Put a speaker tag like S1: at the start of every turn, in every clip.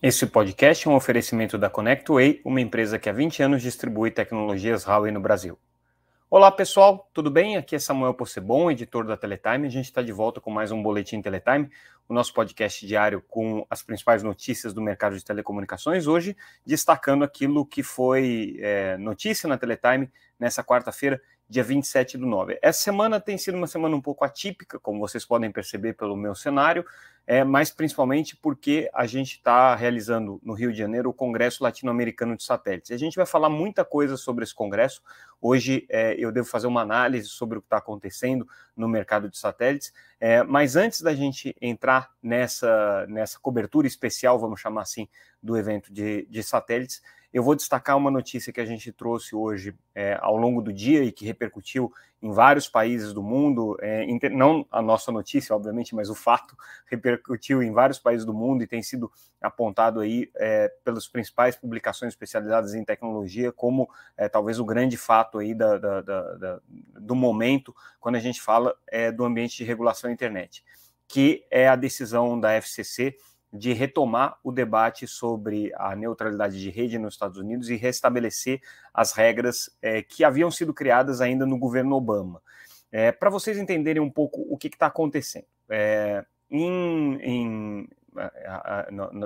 S1: Esse podcast é um oferecimento da ConnectWay, uma empresa que há 20 anos distribui tecnologias Huawei no Brasil. Olá pessoal, tudo bem? Aqui é Samuel Possebon, editor da Teletime. A gente está de volta com mais um Boletim Teletime, o nosso podcast diário com as principais notícias do mercado de telecomunicações. Hoje, destacando aquilo que foi é, notícia na Teletime nessa quarta-feira, dia 27 do 9. Essa semana tem sido uma semana um pouco atípica, como vocês podem perceber pelo meu cenário é, mas principalmente porque a gente está realizando no Rio de Janeiro o Congresso Latino-Americano de Satélites. E a gente vai falar muita coisa sobre esse congresso. Hoje é, eu devo fazer uma análise sobre o que está acontecendo no mercado de satélites. É, mas antes da gente entrar nessa, nessa cobertura especial, vamos chamar assim, do evento de, de satélites, eu vou destacar uma notícia que a gente trouxe hoje é, ao longo do dia e que repercutiu em vários países do mundo, é, não a nossa notícia, obviamente, mas o fato repercutiu em vários países do mundo e tem sido apontado aí é, pelas principais publicações especializadas em tecnologia como é, talvez o grande fato aí da, da, da, do momento quando a gente fala é, do ambiente de regulação da internet, que é a decisão da FCC de retomar o debate sobre a neutralidade de rede nos Estados Unidos e restabelecer as regras é, que haviam sido criadas ainda no governo Obama. É, Para vocês entenderem um pouco o que está acontecendo. É, em, em,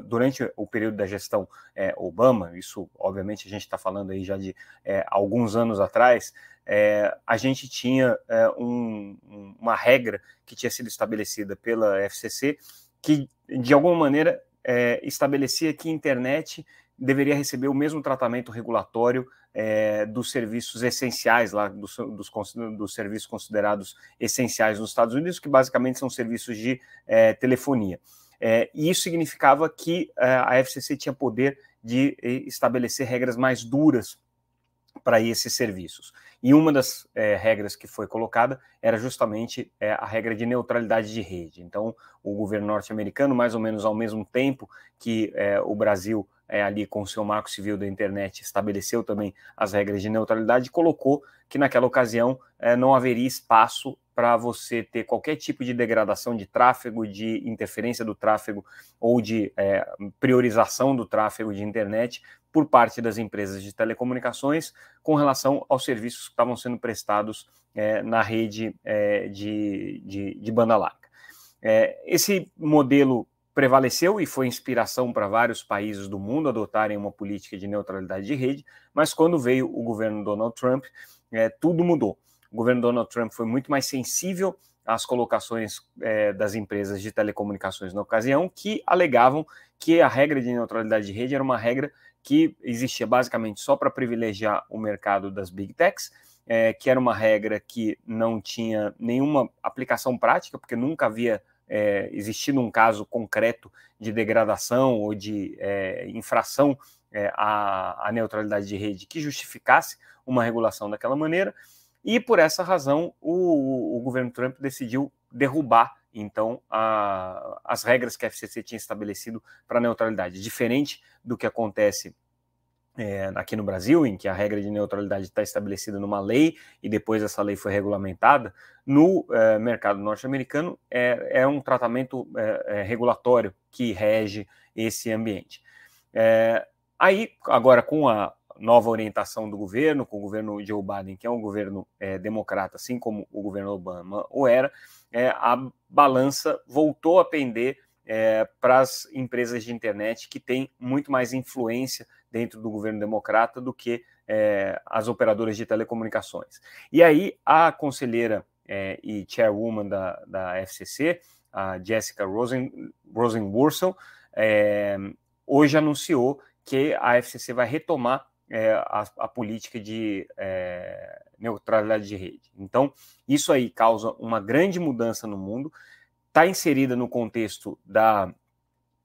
S1: durante o período da gestão é, Obama, isso obviamente a gente está falando aí já de é, alguns anos atrás, é, a gente tinha é, um, uma regra que tinha sido estabelecida pela FCC que, de alguma maneira, é, estabelecia que a internet deveria receber o mesmo tratamento regulatório é, dos serviços essenciais lá, dos, dos, dos, serviços considerados essenciais nos Estados Unidos, que basicamente são serviços de é, telefonia. É, e isso significava que é, a FCC tinha poder de estabelecer regras mais duras para esses serviços. E uma das é, regras que foi colocada era justamente é, a regra de neutralidade de rede. Então, o governo norte-americano, mais ou menos ao mesmo tempo que é, o Brasil, ali com o seu marco civil da internet, estabeleceu também as regras de neutralidade, colocou que naquela ocasião não haveria espaço para você ter qualquer tipo de degradação de tráfego, de interferência do tráfego ou de priorização do tráfego de internet por parte das empresas de telecomunicações com relação aos serviços que estavam sendo prestados é, na rede é, de, de, de, banda larga. É, esse modelo prevaleceu e foi inspiração para vários países do mundo adotarem uma política de neutralidade de rede, mas quando veio o governo Donald Trump, é, tudo mudou. O governo Donald Trump foi muito mais sensível às colocações é, das empresas de telecomunicações na ocasião, que alegavam que a regra de neutralidade de rede era uma regra que existia basicamente só para privilegiar o mercado das big techs, é, que era uma regra que não tinha nenhuma aplicação prática, porque nunca havia é, existido um caso concreto de degradação ou de é, infração é, à, à neutralidade de rede que justificasse uma regulação daquela maneira. E por essa razão, o, o governo Trump decidiu derrubar então a, as regras que a FCC tinha estabelecido para neutralidade, diferente do que acontece é, aqui no Brasil, em que a regra de neutralidade está estabelecida numa lei e depois essa lei foi regulamentada, no é, mercado norte-americano é, é, um tratamento é, é, regulatório que rege esse ambiente. É, aí, agora, com a nova orientação do governo, com o governo Joe Biden, que é um governo é, democrata, assim como o governo Obama o era, é, a balança voltou a pender é, para as empresas de internet que têm muito mais influência dentro do governo democrata do que é, as operadoras de telecomunicações. E aí a conselheira é, e chairwoman da, da FCC, a Jessica Rosen, Rosenworcel, é, hoje anunciou que a FCC vai retomar é, a, a, política de é, neutralidade de rede. Então, isso aí causa uma grande mudança no mundo, está inserida no contexto da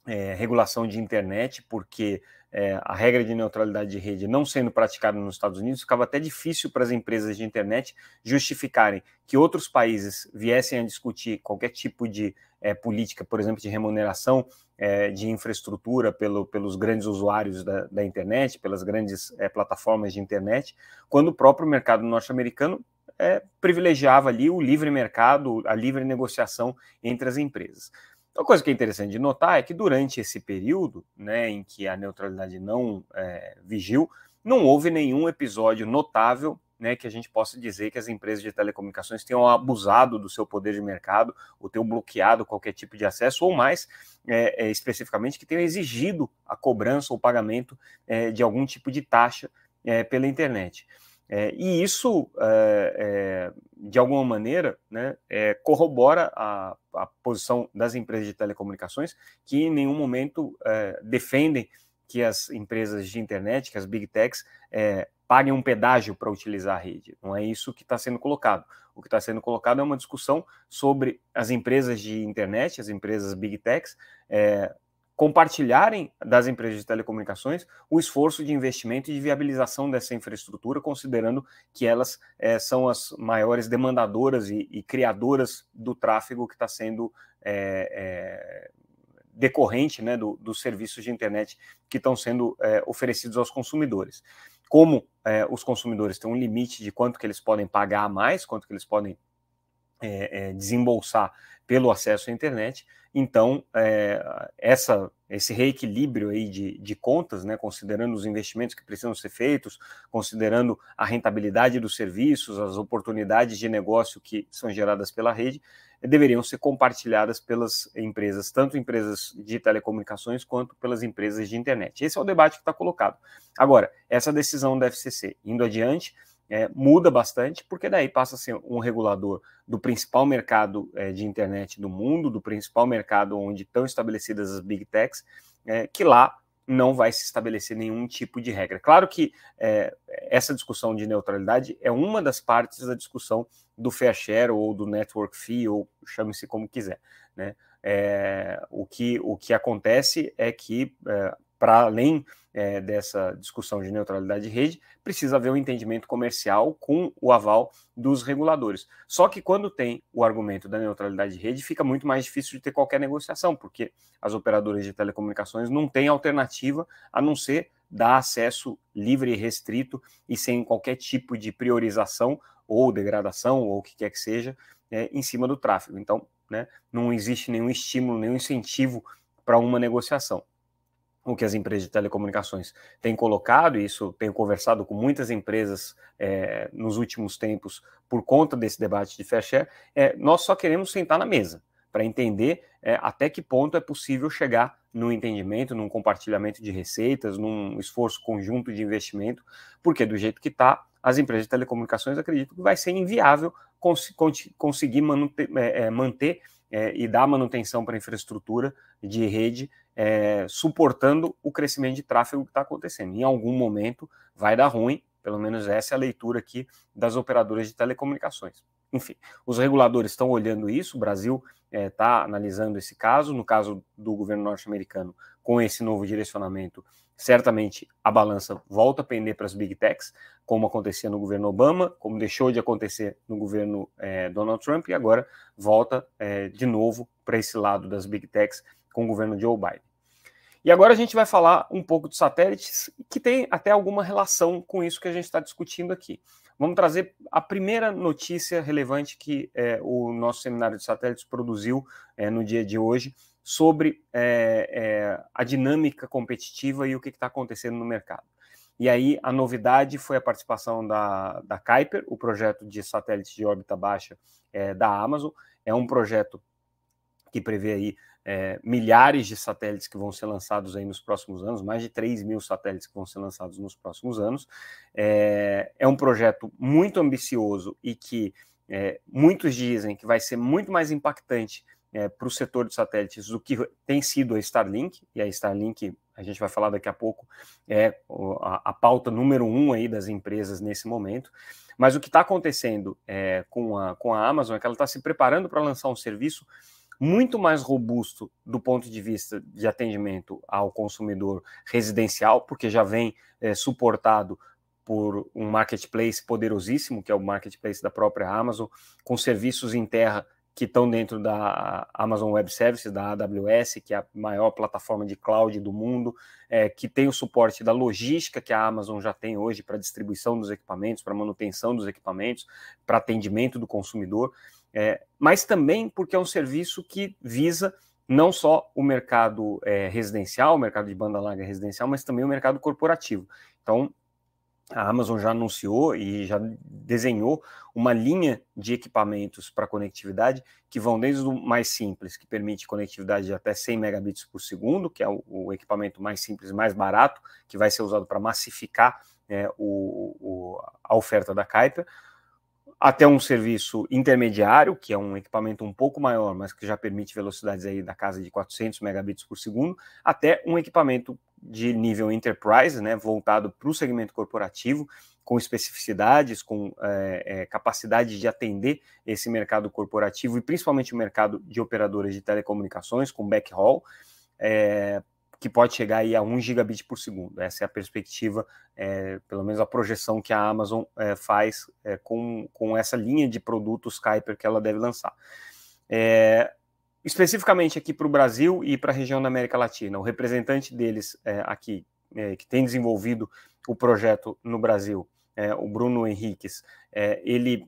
S1: é, regulação de internet, porque é, a regra de neutralidade de rede não sendo praticada nos Estados Unidos, ficava até difícil para as empresas de internet justificarem que outros países viessem a discutir qualquer tipo de é, política, por exemplo, de remuneração é, de infraestrutura pelo, pelos grandes usuários da, da internet, pelas grandes é, plataformas de internet, quando o próprio mercado norte-americano é, privilegiava ali o livre mercado, a livre negociação entre as empresas. Uma coisa que é interessante de notar é que durante esse período né, em que a neutralidade não é, vigiu, não houve nenhum episódio notável né, que a gente possa dizer que as empresas de telecomunicações tenham abusado do seu poder de mercado ou tenham bloqueado qualquer tipo de acesso, ou mais é, é, especificamente, que tenham exigido a cobrança ou pagamento é, de algum tipo de taxa é, pela internet. É, e isso, é, é, de alguma maneira, né, é, corrobora a, a, posição das empresas de telecomunicações, que em nenhum momento é, defendem que as empresas de internet, que as big techs, é, paguem um pedágio para utilizar a rede. Não é isso que está sendo colocado. O que está sendo colocado é uma discussão sobre as empresas de internet, as empresas big techs, compartilharem das empresas de telecomunicações o esforço de investimento e de viabilização dessa infraestrutura, considerando que elas é, são as maiores demandadoras e, e criadoras do tráfego que está sendo é, é, decorrente né, do, dos serviços de internet que estão sendo oferecidos aos consumidores. Como os consumidores têm um limite de quanto que eles podem pagar a mais, quanto que eles podem é, é, desembolsar pelo acesso à internet. Então, é, essa, esse reequilíbrio aí de, de contas, né, considerando os investimentos que precisam ser feitos, considerando a rentabilidade dos serviços, as oportunidades de negócio que são geradas pela rede, deveriam ser compartilhadas pelas empresas, tanto empresas de telecomunicações quanto pelas empresas de internet. Esse é o debate que está colocado. Agora, essa decisão da FCC, indo adiante, é, muda bastante, porque daí passa a ser um regulador do principal mercado é, de internet do mundo, do principal mercado onde estão estabelecidas as big techs, é, que lá não vai se estabelecer nenhum tipo de regra. Claro que é, essa discussão de neutralidade é uma das partes da discussão do fair share ou do network fee, ou chame-se como quiser. Né? É, o, que, o que acontece é que é, para além é, dessa discussão de neutralidade de rede, precisa haver um entendimento comercial com o aval dos reguladores. Só que quando tem o argumento da neutralidade de rede, fica muito mais difícil de ter qualquer negociação, porque as operadoras de telecomunicações não têm alternativa a não ser dar acesso livre e restrito e sem qualquer tipo de priorização ou degradação ou o que quer que seja é, em cima do tráfego. Então, né, não existe nenhum estímulo, nenhum incentivo para uma negociação o que as empresas de telecomunicações têm colocado, e isso tenho conversado com muitas empresas é, nos últimos tempos por conta desse debate de fair share, é, nós só queremos sentar na mesa para entender é, até que ponto é possível chegar no entendimento, num compartilhamento de receitas, num esforço conjunto de investimento, porque do jeito que está, as empresas de telecomunicações acredito que vai ser inviável cons cons conseguir manter, manter e dar manutenção para infraestrutura de rede é, suportando o crescimento de tráfego que está acontecendo. Em algum momento vai dar ruim, pelo menos essa é a leitura aqui das operadoras de telecomunicações. Enfim, os reguladores estão olhando isso, o Brasil está é, tá analisando esse caso, no caso do governo norte-americano, com esse novo direcionamento, certamente a balança volta a pender para as big techs, como acontecia no governo Obama, como deixou de acontecer no governo é, Donald Trump, e agora volta é, de novo para esse lado das big techs com o governo Joe Biden. E agora a gente vai falar um pouco dos satélites, que tem até alguma relação com isso que a gente está discutindo aqui. Vamos trazer a primeira notícia relevante que é, o nosso seminário de satélites produziu é, no dia de hoje sobre é, é a dinâmica competitiva e o que está acontecendo no mercado. E aí a novidade foi a participação da, da Kuiper, o projeto de satélites de órbita baixa é, da Amazon. É um projeto que prevê aí é, milhares de satélites que vão ser lançados aí nos próximos anos, mais de 3 mil satélites que vão ser lançados nos próximos anos. É, é um projeto muito ambicioso e que é, muitos dizem que vai ser muito mais impactante é, para o setor de satélites do que tem sido a Starlink, e a Starlink, a gente vai falar daqui a pouco, é a, a pauta número um aí das empresas nesse momento. Mas o que está acontecendo é, com, a, com a Amazon é que ela está se preparando para lançar um serviço muito mais robusto do ponto de vista de atendimento ao consumidor residencial, porque já vem é, suportado por um marketplace poderosíssimo, que é o marketplace da própria Amazon, com serviços em terra que estão dentro da Amazon Web Services, da AWS, que é a maior plataforma de cloud do mundo, é, que tem o suporte da logística que a Amazon já tem hoje para distribuição dos equipamentos, para manutenção dos equipamentos, para atendimento do consumidor é, mas também porque é um serviço que visa não só o mercado é, residencial, o mercado de banda larga residencial, mas também o mercado corporativo. Então, a Amazon já anunciou e já desenhou uma linha de equipamentos para conectividade que vão desde o mais simples, que permite conectividade de até 100 megabits por segundo, que é o, o equipamento mais simples, mais barato, que vai ser usado para massificar é, o, o, a oferta da Kuiper, até um serviço intermediário, que é um equipamento um pouco maior, mas que já permite velocidades aí da casa de 400 megabits por segundo, até um equipamento de nível enterprise, né, voltado para o segmento corporativo, com especificidades, com é, é, capacidade de atender esse mercado corporativo e principalmente o mercado de operadoras de telecomunicações, com backhaul. É, que pode chegar aí a 1 gigabit por segundo. Essa é a perspectiva, é, pelo menos a projeção que a Amazon é, faz é, com, com essa linha de produtos Kuiper que ela deve lançar. É, especificamente aqui para o Brasil e para a região da América Latina, o representante deles é, aqui, é, que tem desenvolvido o projeto no Brasil, o Bruno Henriques, ele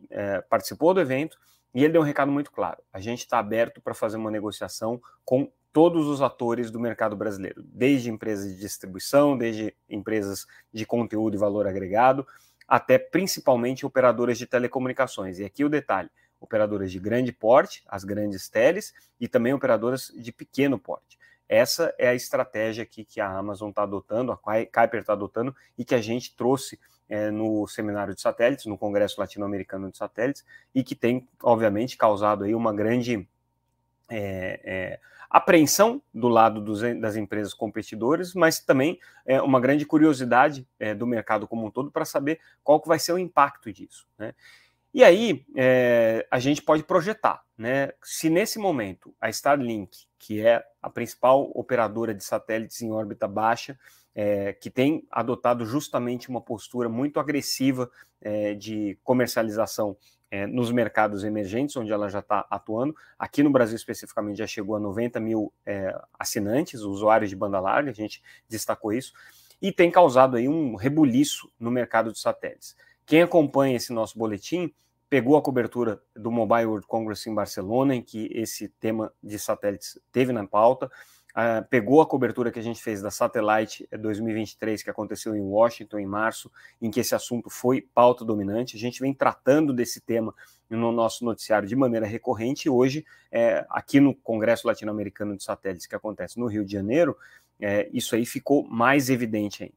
S1: participou do evento e ele deu um recado muito claro: a gente está aberto para fazer uma negociação com todos os atores do mercado brasileiro, desde empresas de distribuição, desde empresas de conteúdo e valor agregado, até principalmente operadoras de telecomunicações. E aqui o detalhe: operadoras de grande porte, as grandes teles, e também operadoras de pequeno porte. Essa é a estratégia aqui que a Amazon está adotando, a Kuiper está adotando e que a gente trouxe é, no seminário de satélites, no Congresso Latino-Americano de Satélites, e que tem, obviamente, causado aí uma grande. É, é, apreensão do lado dos, das empresas competidoras, mas também é, uma grande curiosidade é, do mercado como um todo para saber qual que vai ser o impacto disso. Né? E aí é, a gente pode projetar, né? Se nesse momento a Starlink, que é a principal operadora de satélites em órbita baixa, é, que tem adotado justamente uma postura muito agressiva é, de comercialização é, nos mercados emergentes, onde ela já está atuando. Aqui no Brasil, especificamente, já chegou a 90 mil é, assinantes, usuários de banda larga, a gente destacou isso, e tem causado aí um rebuliço no mercado de satélites. Quem acompanha esse nosso boletim pegou a cobertura do Mobile World Congress em Barcelona, em que esse tema de satélites teve na pauta. Ah, pegou a cobertura que a gente fez da Satellite 2023, é, que aconteceu em Washington, em março, em que esse assunto foi pauta dominante. A gente vem tratando desse tema no nosso noticiário de maneira recorrente. E hoje, é, aqui no Congresso Latino-Americano de Satélites, que acontece no Rio de Janeiro, é, isso aí ficou mais evidente ainda.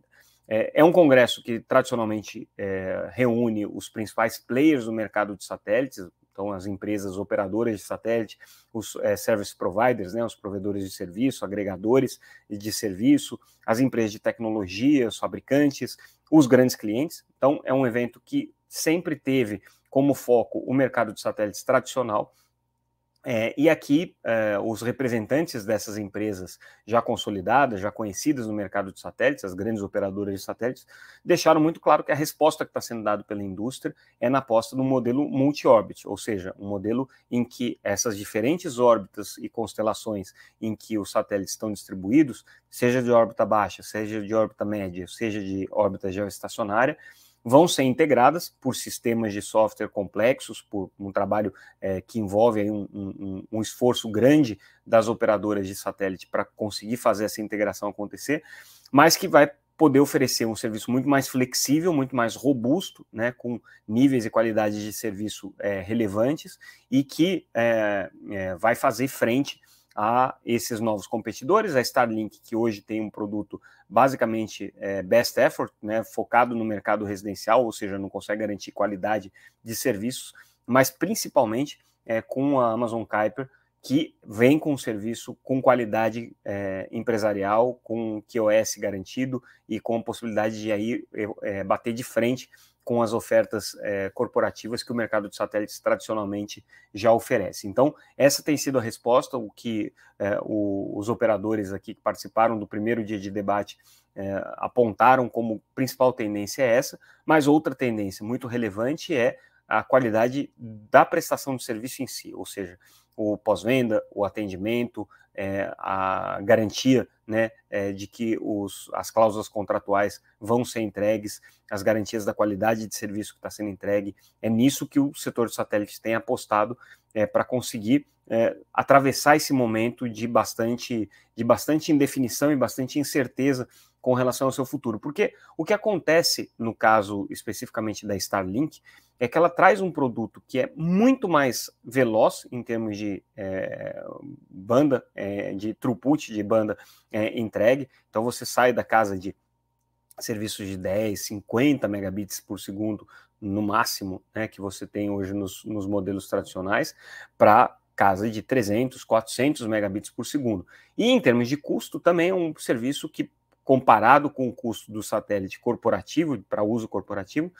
S1: É, é um congresso que tradicionalmente é, reúne os principais players do mercado de satélites, então, as empresas operadoras de satélite, os é, service providers, né, os provedores de serviço, agregadores de serviço, as empresas de tecnologia, os fabricantes, os grandes clientes. Então, é um evento que sempre teve como foco o mercado de satélites tradicional, é, e aqui, é, os representantes dessas empresas já consolidadas, já conhecidas no mercado de satélites, as grandes operadoras de satélites, deixaram muito claro que a resposta que está sendo dada pela indústria é na aposta do modelo multi-orbit, ou seja, um modelo em que essas diferentes órbitas e constelações em que os satélites estão distribuídos, seja de órbita baixa, seja de órbita média, seja de órbita geoestacionária, vão ser integradas por sistemas de software complexos, por um trabalho é, que envolve um, um, um, esforço grande das operadoras de satélite para conseguir fazer essa integração acontecer, mas que vai poder oferecer um serviço muito mais flexível, muito mais robusto, né, com níveis e qualidades de serviço é, relevantes e que é, é vai fazer frente a esses novos competidores, a Starlink, que hoje tem um produto basicamente é, best effort, né, focado no mercado residencial, ou seja, não consegue garantir qualidade de serviços, mas principalmente é, com a Amazon Kuiper, que vem com um serviço com qualidade é, empresarial, com QoS garantido e com a possibilidade de aí é, bater de frente com as ofertas é, corporativas que o mercado de satélites tradicionalmente já oferece. Então, essa tem sido a resposta, o que é, o, os operadores aqui que participaram do primeiro dia de debate é, apontaram como principal tendência é essa, mas outra tendência muito relevante é a qualidade da prestação de serviço em si, ou seja, o pós-venda, o atendimento, é, a garantia né, é, de que os, as cláusulas contratuais vão ser entregues, as garantias da qualidade de serviço que está sendo entregue. É nisso que o setor de satélites tem apostado é, para conseguir atravessar esse momento de bastante, de bastante indefinição e bastante incerteza com relação ao seu futuro. Porque o que acontece no caso especificamente da Starlink é que ela traz um produto que é muito mais veloz em termos de é, banda, é, de throughput de banda é, entregue. Então você sai da casa de serviços de 10, 50 megabits por segundo no máximo, né, que você tem hoje nos, nos modelos tradicionais, para casa de 300, 400 megabits por segundo. E em termos de custo, também é um serviço que, comparado com o custo do satélite corporativo, para uso corporativo,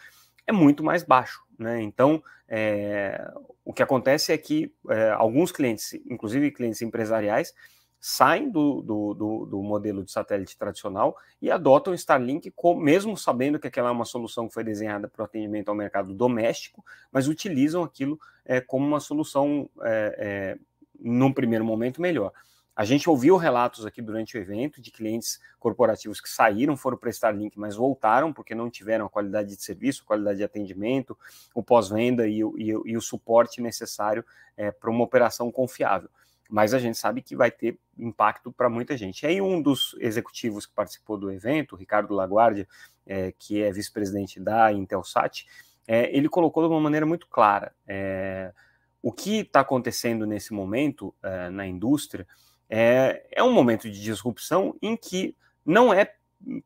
S1: é muito mais baixo. Né? Então, é, o que acontece é que é, alguns clientes, inclusive clientes empresariais, saem do, do, do, do, modelo de satélite tradicional e adotam Starlink, com, mesmo sabendo que aquela é uma solução que foi desenhada para o atendimento ao mercado doméstico, mas utilizam aquilo é, como uma solução, é, é, num primeiro momento, melhor. A gente ouviu relatos aqui durante o evento de clientes corporativos que saíram, foram prestar link, mas voltaram porque não tiveram a qualidade de serviço, qualidade de atendimento, o pós-venda e, e, e, o suporte necessário é, para uma operação confiável. Mas a gente sabe que vai ter impacto para muita gente. E aí, um dos executivos que participou do evento, Ricardo Laguardia, é, que é vice-presidente da Intelsat, é, ele colocou de uma maneira muito clara é, o que está acontecendo nesse momento é, na indústria é, é um momento de disrupção em que não é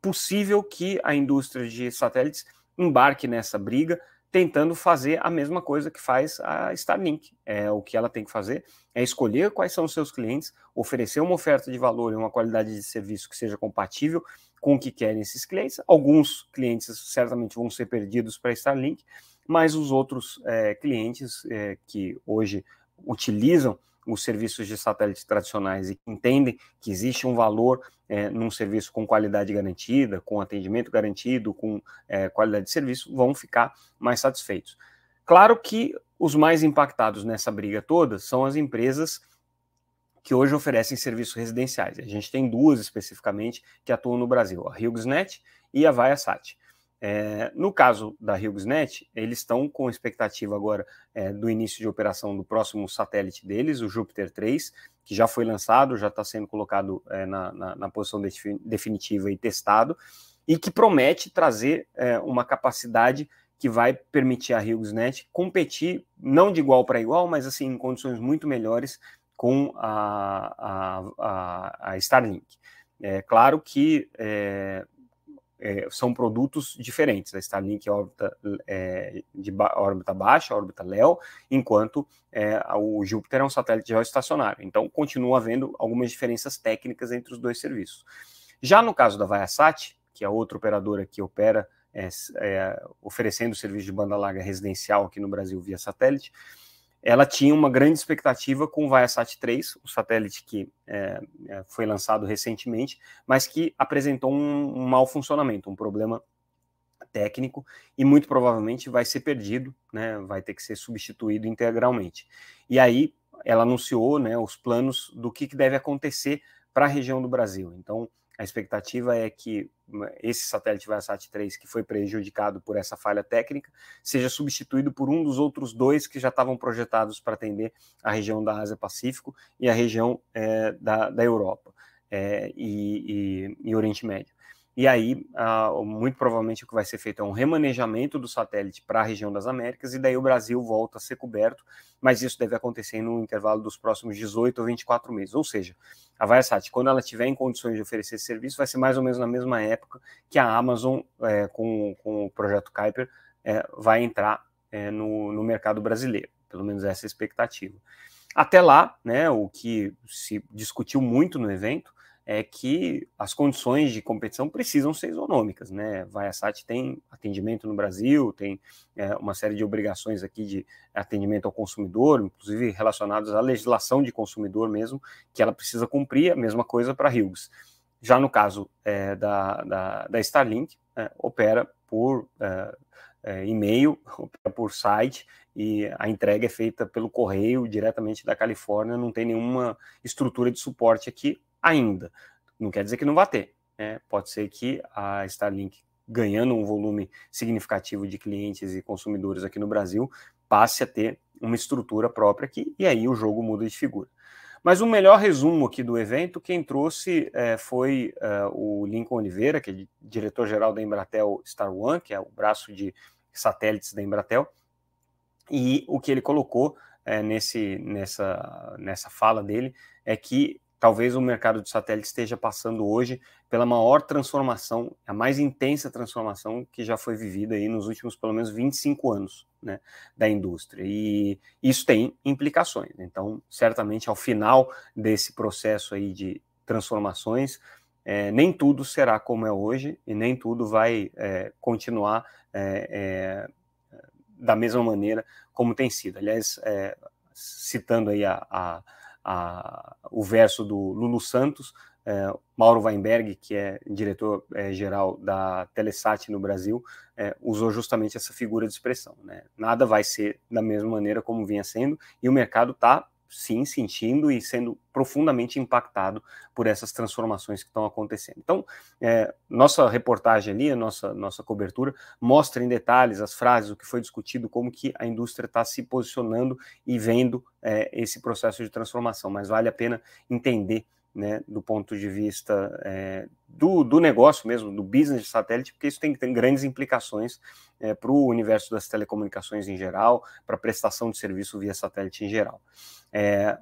S1: possível que a indústria de satélites embarque nessa briga tentando fazer a mesma coisa que faz a Starlink. É, o que ela tem que fazer é escolher quais são os seus clientes, oferecer uma oferta de valor e uma qualidade de serviço que seja compatível com o que querem esses clientes. Alguns clientes certamente vão ser perdidos para a Starlink, mas os outros é, clientes é, que hoje utilizam os serviços de satélite tradicionais e que entendem que existe um valor é, num serviço com qualidade garantida, com atendimento garantido, com é, qualidade de serviço, vão ficar mais satisfeitos. Claro que os mais impactados nessa briga toda são as empresas que hoje oferecem serviços residenciais. A gente tem duas especificamente que atuam no Brasil, a HughesNet e a Viasat. É, no caso da HughesNet, eles estão com expectativa agora é, do início de operação do próximo satélite deles, o Júpiter 3, que já foi lançado, já está sendo colocado é, na, na, na, posição de, definitiva e testado, e que promete trazer é, uma capacidade que vai permitir a HughesNet competir, não de igual para igual, mas assim, em condições muito melhores com a, a, a, a Starlink. É claro que é, é, são produtos diferentes. A né? Starlink é órbita é, de ba órbita baixa, órbita LEO, enquanto é, o Júpiter é um satélite geoestacionário. Então, continua havendo algumas diferenças técnicas entre os dois serviços. Já no caso da Viasat, que é outra operadora que opera é, é, oferecendo serviço de banda larga residencial aqui no Brasil via satélite, ela tinha uma grande expectativa com o Viasat 3, o satélite que é, é, foi lançado recentemente, mas que apresentou um, um mau funcionamento, um problema técnico e muito provavelmente vai ser perdido, né, vai ter que ser substituído integralmente. E aí ela anunciou né, os planos do que, que deve acontecer para a região do Brasil. Então, a expectativa é que hum, esse satélite Viasat-3, que foi prejudicado por essa falha técnica, seja substituído por um dos outros dois que já estavam projetados para atender a região da Ásia-Pacífico e a região é, da, da Europa é, e, e, e Oriente Médio. E aí, muito provavelmente o que vai ser feito é um remanejamento do satélite para a região das Américas, e daí o Brasil volta a ser coberto, mas isso deve acontecer no intervalo dos próximos 18 ou 24 meses. Ou seja, a Viasat, quando ela tiver em condições de oferecer esse serviço, vai ser mais ou menos na mesma época que a Amazon, é, com, com o projeto Kuiper, é, vai entrar é, no, no mercado brasileiro. Pelo menos essa é a expectativa. Até lá, né, o que se discutiu muito no evento é que as condições de competição precisam ser isonômicas, né? Viasat tem atendimento no Brasil, tem é, uma série de obrigações aqui de atendimento ao consumidor, inclusive relacionadas à legislação de consumidor mesmo, que ela precisa cumprir, a mesma coisa para Hughes. Já no caso é, da, da, da, Starlink, é, opera por é, é, e-mail, opera por site, e a entrega é feita pelo correio diretamente da Califórnia, não tem nenhuma estrutura de suporte aqui, ainda. Não quer dizer que não vá ter. Né? Pode ser que a Starlink, ganhando um volume significativo de clientes e consumidores aqui no Brasil, passe a ter uma estrutura própria aqui, e aí o jogo muda de figura. Mas o melhor resumo aqui do evento, quem trouxe é, foi é, o Lincoln Oliveira, que é diretor-geral da Embratel Star One, que é o braço de satélites da Embratel, e o que ele colocou é, nesse, nessa, nessa fala dele é que talvez o mercado de satélite esteja passando hoje pela maior transformação, a mais intensa transformação que já foi vivida aí nos últimos pelo menos 25 anos né, da indústria. E isso tem implicações. Então, certamente ao final desse processo aí de transformações, é, nem tudo será como é hoje e nem tudo vai é, continuar é, é da mesma maneira como tem sido. Aliás, é, citando aí a, a a, o verso do Lulu Santos, é, Mauro Weinberg, que é diretor-geral é, da Telesat no Brasil, é, usou justamente essa figura de expressão. Né? Nada vai ser da mesma maneira como vinha sendo, e o mercado está sim sentindo e sendo profundamente impactado por essas transformações que estão acontecendo. Então, é, nossa reportagem ali, a nossa, nossa cobertura, mostra em detalhes as frases, o que foi discutido, como que a indústria está se posicionando e vendo é, esse processo de transformação, mas vale a pena entender né, do ponto de vista é, do, do, negócio mesmo, do business de satélite, porque isso tem, tem grandes implicações é, para o universo das telecomunicações em geral, para a prestação de serviço via satélite em geral. É,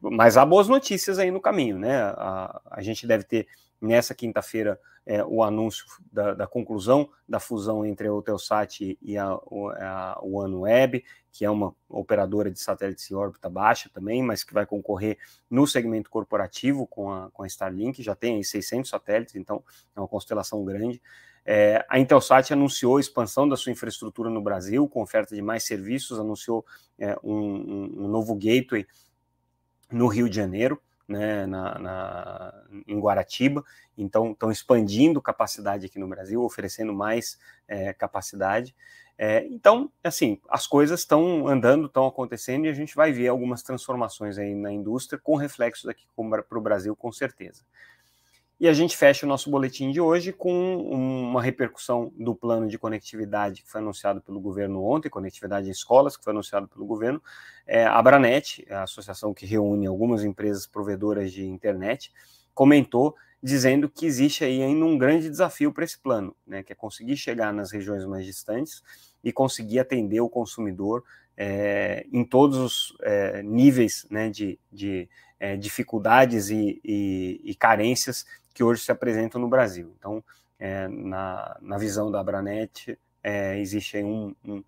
S1: mas há boas notícias aí no caminho, né? A, a gente deve ter nessa quinta-feira é, o anúncio da, da, conclusão da fusão entre a Utelsat e a, a OneWeb, que é uma operadora de satélites em órbita baixa também, mas que vai concorrer no segmento corporativo com a, com a Starlink, já tem aí 600 satélites, então é uma constelação grande. É, a Intelsat anunciou a expansão da sua infraestrutura no Brasil, com oferta de mais serviços, anunciou é, um, um novo gateway no Rio de Janeiro né, na, na, em Guaratiba, então estão expandindo capacidade aqui no Brasil, oferecendo mais é, capacidade. É, então, assim, as coisas estão andando, estão acontecendo e a gente vai ver algumas transformações aí na indústria com reflexos aqui para o Brasil, com certeza. E a gente fecha o nosso boletim de hoje com uma repercussão do plano de conectividade que foi anunciado pelo governo ontem, conectividade em escolas, que foi anunciado pelo governo. É, a Abranet, a associação que reúne algumas empresas provedoras de internet, comentou dizendo que existe aí ainda um grande desafio para esse plano, né, que é conseguir chegar nas regiões mais distantes e conseguir atender o consumidor é, em todos os é, níveis né, de, de é, dificuldades e, e, e, carências que hoje se apresentam no Brasil. Então, é, na, na visão da Abranet, é, existe um, um,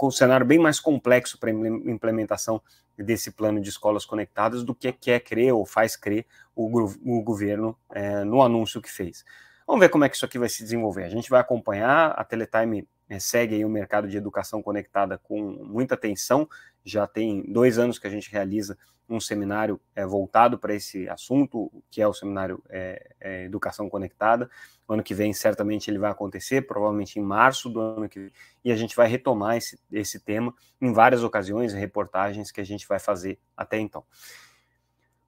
S1: um cenário bem mais complexo para implementação desse plano de escolas conectadas do que quer crer ou faz crer o, o governo é, no anúncio que fez. Vamos ver como é que isso aqui vai se desenvolver. A gente vai acompanhar, a Teletime né, segue aí o mercado de educação conectada com muita atenção. Já tem dois anos que a gente realiza um seminário é, voltado para esse assunto, que é o seminário é, é, Educação Conectada. ano que vem, certamente, ele vai acontecer, provavelmente em março do ano que vem, e a gente vai retomar esse, esse tema em várias ocasiões e reportagens que a gente vai fazer até então.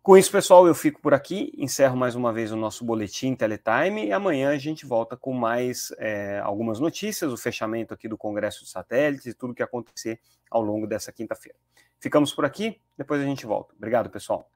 S1: Com isso, pessoal, eu fico por aqui, encerro mais uma vez o nosso boletim Teletime e amanhã a gente volta com mais é, algumas notícias, o fechamento aqui do Congresso de Satélites e tudo o que acontecer ao longo dessa quinta-feira. Ficamos por aqui, depois a gente volta. Obrigado, pessoal.